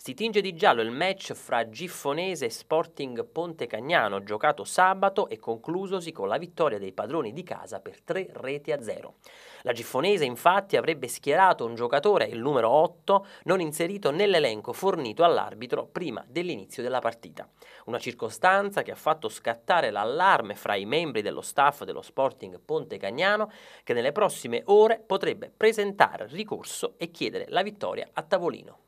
Si tinge di giallo il match fra Giffonese e Sporting Ponte Cagnano, giocato sabato e conclusosi con la vittoria dei padroni di casa per 3 reti a 0. La Giffonese infatti avrebbe schierato un giocatore, il numero 8, non inserito nell'elenco fornito all'arbitro prima dell'inizio della partita. Una circostanza che ha fatto scattare l'allarme fra i membri dello staff dello Sporting Ponte Cagnano, che nelle prossime ore potrebbe presentare ricorso e chiedere la vittoria a tavolino.